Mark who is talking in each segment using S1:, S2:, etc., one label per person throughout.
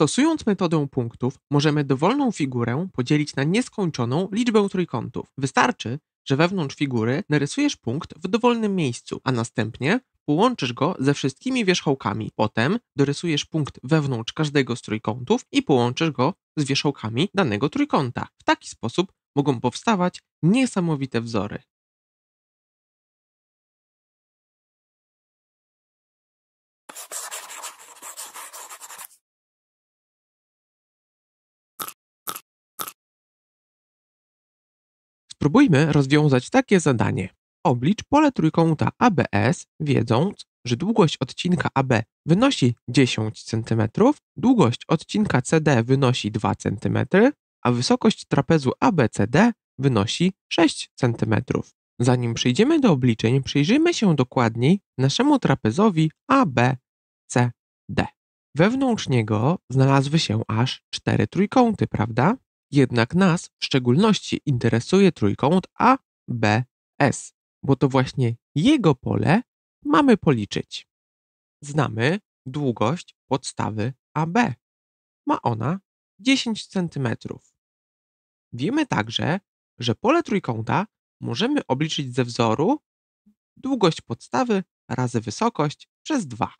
S1: Stosując metodę punktów, możemy dowolną figurę podzielić na nieskończoną liczbę trójkątów. Wystarczy, że wewnątrz figury narysujesz punkt w dowolnym miejscu, a następnie połączysz go ze wszystkimi wierzchołkami. Potem dorysujesz punkt wewnątrz każdego z trójkątów i połączysz go z wierzchołkami danego trójkąta. W taki sposób mogą powstawać niesamowite wzory. Spróbujmy rozwiązać takie zadanie. Oblicz pole trójkąta ABS, wiedząc, że długość odcinka AB wynosi 10 cm, długość odcinka CD wynosi 2 cm, a wysokość trapezu ABCD wynosi 6 cm. Zanim przejdziemy do obliczeń, przyjrzyjmy się dokładniej naszemu trapezowi ABCD. Wewnątrz niego znalazły się aż cztery trójkąty, prawda? Jednak nas w szczególności interesuje trójkąt ABS, bo to właśnie jego pole mamy policzyć. Znamy długość podstawy AB. Ma ona 10 cm. Wiemy także, że pole trójkąta możemy obliczyć ze wzoru długość podstawy razy wysokość przez 2.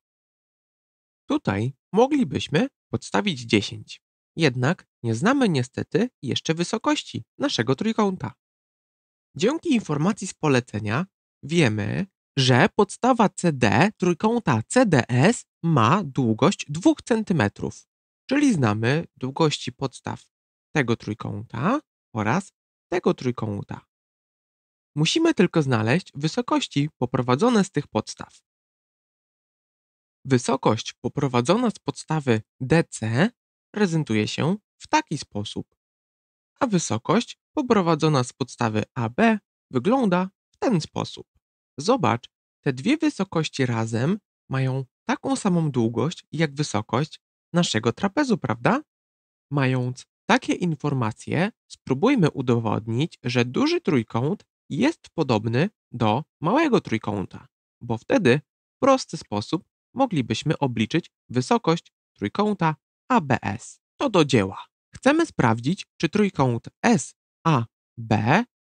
S1: Tutaj moglibyśmy podstawić 10. Jednak nie znamy niestety jeszcze wysokości naszego trójkąta. Dzięki informacji z polecenia wiemy, że podstawa CD trójkąta CDS ma długość 2 cm, czyli znamy długości podstaw tego trójkąta oraz tego trójkąta. Musimy tylko znaleźć wysokości poprowadzone z tych podstaw. Wysokość poprowadzona z podstawy DC prezentuje się w taki sposób, a wysokość poprowadzona z podstawy AB wygląda w ten sposób. Zobacz, te dwie wysokości razem mają taką samą długość jak wysokość naszego trapezu, prawda? Mając takie informacje, spróbujmy udowodnić, że duży trójkąt jest podobny do małego trójkąta, bo wtedy w prosty sposób moglibyśmy obliczyć wysokość trójkąta ABS. To do dzieła. Chcemy sprawdzić, czy trójkąt SAB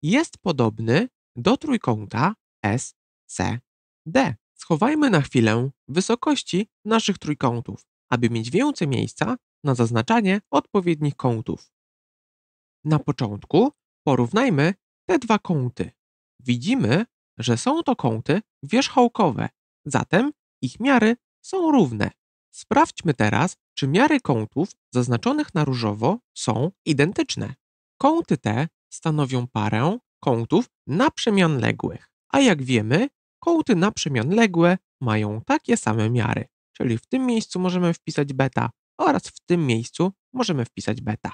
S1: jest podobny do trójkąta SCD. Schowajmy na chwilę wysokości naszych trójkątów, aby mieć więcej miejsca na zaznaczanie odpowiednich kątów. Na początku porównajmy te dwa kąty. Widzimy, że są to kąty wierzchołkowe, zatem ich miary są równe. Sprawdźmy teraz, czy miary kątów zaznaczonych na różowo są identyczne. Kąty te stanowią parę kątów naprzemianległych, a jak wiemy, kąty naprzemianległe mają takie same miary, czyli w tym miejscu możemy wpisać beta oraz w tym miejscu możemy wpisać beta.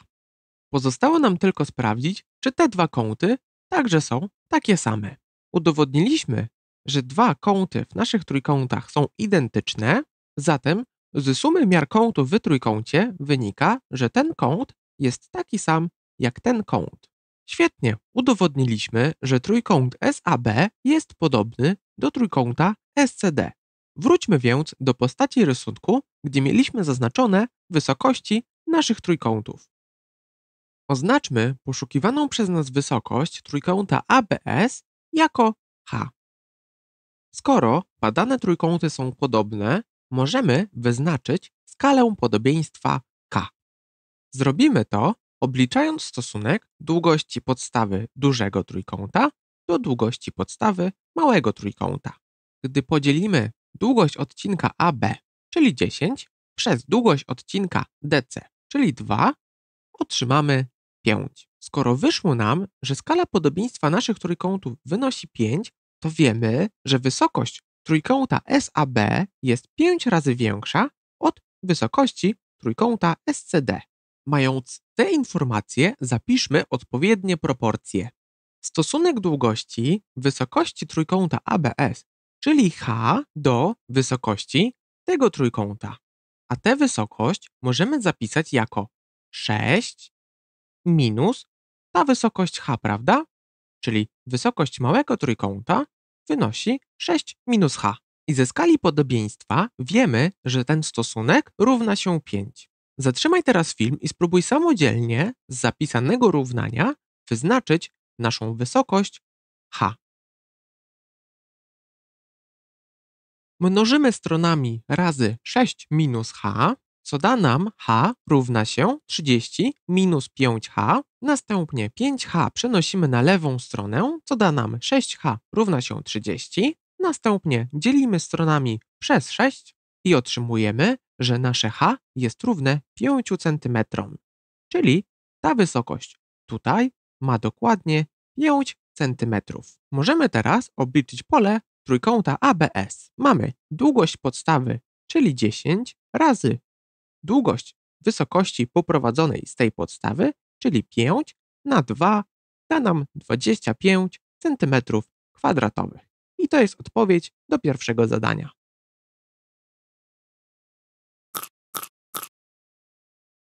S1: Pozostało nam tylko sprawdzić, czy te dwa kąty także są takie same. Udowodniliśmy, że dwa kąty w naszych trójkątach są identyczne, zatem z sumy miar kątów w trójkącie wynika, że ten kąt jest taki sam jak ten kąt. Świetnie, udowodniliśmy, że trójkąt SAB jest podobny do trójkąta SCD. Wróćmy więc do postaci rysunku, gdzie mieliśmy zaznaczone wysokości naszych trójkątów. Oznaczmy poszukiwaną przez nas wysokość trójkąta ABS jako H. Skoro badane trójkąty są podobne, możemy wyznaczyć skalę podobieństwa k. Zrobimy to obliczając stosunek długości podstawy dużego trójkąta do długości podstawy małego trójkąta. Gdy podzielimy długość odcinka AB, czyli 10, przez długość odcinka DC, czyli 2, otrzymamy 5. Skoro wyszło nam, że skala podobieństwa naszych trójkątów wynosi 5, to wiemy, że wysokość trójkąta SAB jest 5 razy większa od wysokości trójkąta SCD. Mając te informacje, zapiszmy odpowiednie proporcje. Stosunek długości wysokości trójkąta ABS, czyli h do wysokości tego trójkąta. A tę wysokość możemy zapisać jako 6 minus ta wysokość h, prawda? Czyli wysokość małego trójkąta wynosi 6 minus h. I ze skali podobieństwa wiemy, że ten stosunek równa się 5. Zatrzymaj teraz film i spróbuj samodzielnie z zapisanego równania wyznaczyć naszą wysokość h. Mnożymy stronami razy 6 minus h, co da nam h równa się 30 minus 5h, następnie 5h przenosimy na lewą stronę, co da nam 6h równa się 30, następnie dzielimy stronami przez 6 i otrzymujemy, że nasze h jest równe 5 cm, czyli ta wysokość tutaj ma dokładnie 5 cm. Możemy teraz obliczyć pole trójkąta ABS. Mamy długość podstawy, czyli 10 razy długość wysokości poprowadzonej z tej podstawy, czyli 5 na 2 da nam 25 cm kwadratowych. I to jest odpowiedź do pierwszego zadania.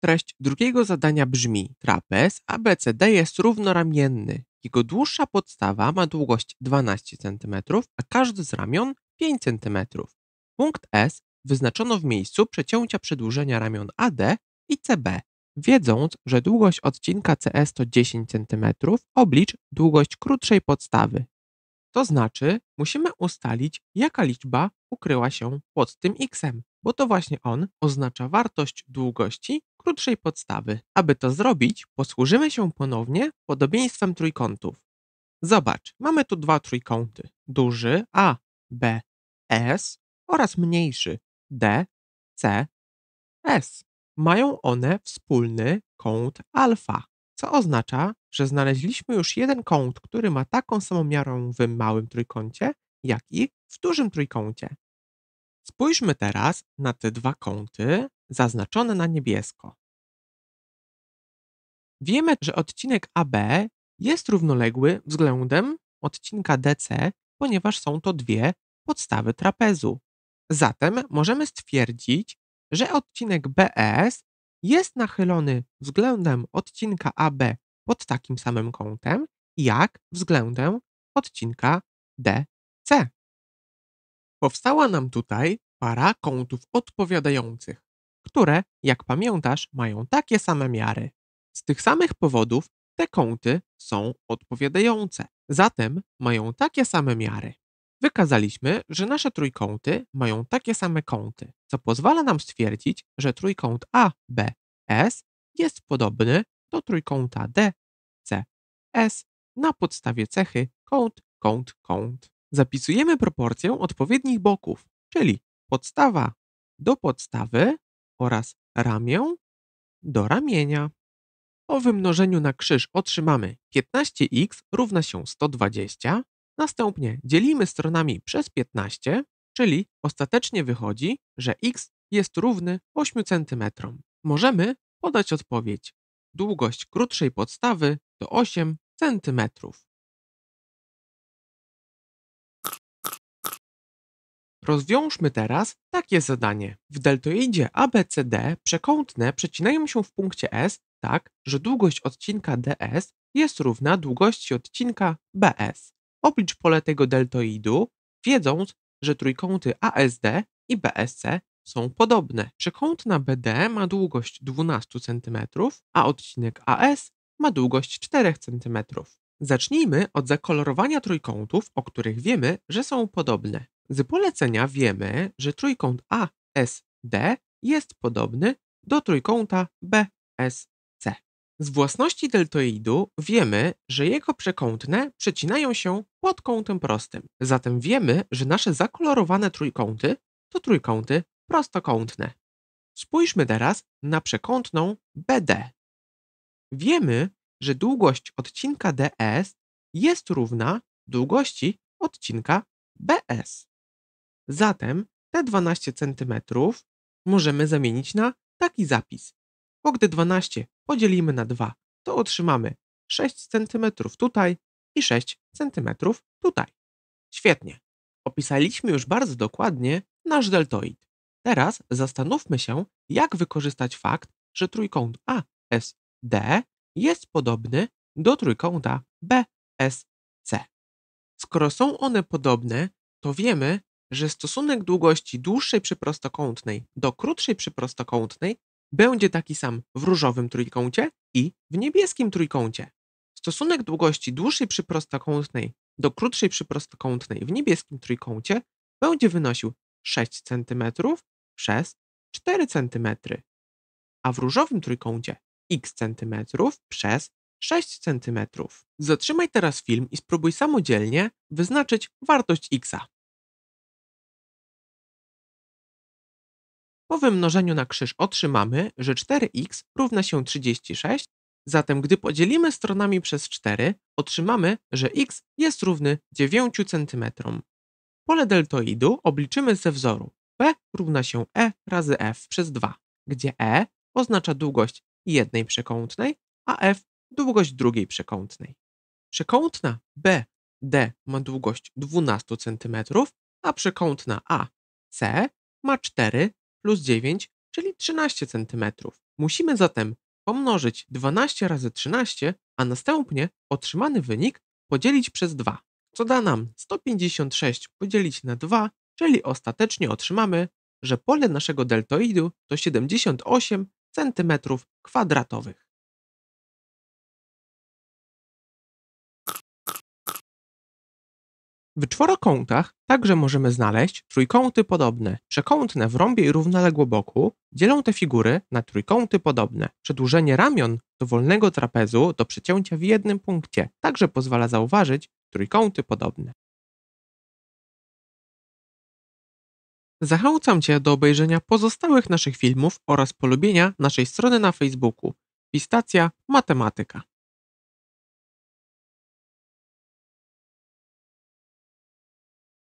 S1: Treść drugiego zadania brzmi: trapez ABCD jest równoramienny. Jego dłuższa podstawa ma długość 12 cm, a każdy z ramion 5 cm. Punkt S wyznaczono w miejscu przecięcia przedłużenia ramion AD i CB, wiedząc, że długość odcinka CS to 10 cm, oblicz długość krótszej podstawy. To znaczy, musimy ustalić, jaka liczba ukryła się pod tym x, bo to właśnie on oznacza wartość długości krótszej podstawy. Aby to zrobić, posłużymy się ponownie podobieństwem trójkątów. Zobacz, mamy tu dwa trójkąty, duży A, B, S oraz mniejszy D, C, S. Mają one wspólny kąt alfa, co oznacza, że znaleźliśmy już jeden kąt, który ma taką samą miarę w małym trójkącie, jak i w dużym trójkącie. Spójrzmy teraz na te dwa kąty zaznaczone na niebiesko. Wiemy, że odcinek AB jest równoległy względem odcinka DC, ponieważ są to dwie podstawy trapezu. Zatem możemy stwierdzić, że odcinek BS jest nachylony względem odcinka AB pod takim samym kątem, jak względem odcinka DC. Powstała nam tutaj para kątów odpowiadających, które, jak pamiętasz, mają takie same miary. Z tych samych powodów te kąty są odpowiadające, zatem mają takie same miary. Wykazaliśmy, że nasze trójkąty mają takie same kąty, co pozwala nam stwierdzić, że trójkąt ABS jest podobny do trójkąta DCS na podstawie cechy kąt, kąt, kąt. Zapisujemy proporcję odpowiednich boków, czyli podstawa do podstawy oraz ramię do ramienia. Po wymnożeniu na krzyż otrzymamy 15x równa się 120, Następnie dzielimy stronami przez 15, czyli ostatecznie wychodzi, że x jest równy 8 cm. Możemy podać odpowiedź. Długość krótszej podstawy to 8 cm. Rozwiążmy teraz takie zadanie. W deltoidzie ABCD przekątne przecinają się w punkcie S tak, że długość odcinka DS jest równa długości odcinka BS. Oblicz pole tego deltoidu, wiedząc, że trójkąty ASD i BSC są podobne. Przekątna BD ma długość 12 cm, a odcinek AS ma długość 4 cm. Zacznijmy od zakolorowania trójkątów, o których wiemy, że są podobne. Z polecenia wiemy, że trójkąt ASD jest podobny do trójkąta BSC. Z własności deltoidu wiemy, że jego przekątne przecinają się pod kątem prostym. Zatem wiemy, że nasze zakolorowane trójkąty to trójkąty prostokątne. Spójrzmy teraz na przekątną BD. Wiemy, że długość odcinka DS jest równa długości odcinka BS. Zatem te 12 cm możemy zamienić na taki zapis, bo gdy 12 podzielimy na 2, to otrzymamy 6 cm tutaj i 6 cm tutaj. Świetnie. Opisaliśmy już bardzo dokładnie nasz deltoid. Teraz zastanówmy się, jak wykorzystać fakt, że trójkąt ASD jest podobny do trójkąta BSC. Skoro są one podobne, to wiemy, że stosunek długości dłuższej przyprostokątnej do krótszej przyprostokątnej będzie taki sam w różowym trójkącie i w niebieskim trójkącie. Stosunek długości dłuższej przy prostokątnej do krótszej przy prostokątnej w niebieskim trójkącie będzie wynosił 6 cm przez 4 cm, a w różowym trójkącie x cm przez 6 cm. Zatrzymaj teraz film i spróbuj samodzielnie wyznaczyć wartość x. Po wymnożeniu na krzyż otrzymamy, że 4x równa się 36, zatem gdy podzielimy stronami przez 4, otrzymamy, że x jest równy 9 cm. Pole deltoidu obliczymy ze wzoru P równa się E razy F przez 2, gdzie E oznacza długość jednej przekątnej, a F długość drugiej przekątnej. Przekątna BD ma długość 12 cm, a przekątna AC ma 4 plus 9, czyli 13 cm. Musimy zatem pomnożyć 12 razy 13, a następnie otrzymany wynik podzielić przez 2, co da nam 156 podzielić na 2, czyli ostatecznie otrzymamy, że pole naszego deltoidu to 78 cm kwadratowych. W czworokątach także możemy znaleźć trójkąty podobne. Przekątne w rąbie i równoległo boku dzielą te figury na trójkąty podobne. Przedłużenie ramion dowolnego trapezu do przecięcia w jednym punkcie także pozwala zauważyć trójkąty podobne. Zachęcam Cię do obejrzenia pozostałych naszych filmów oraz polubienia naszej strony na Facebooku. Pistacja Matematyka.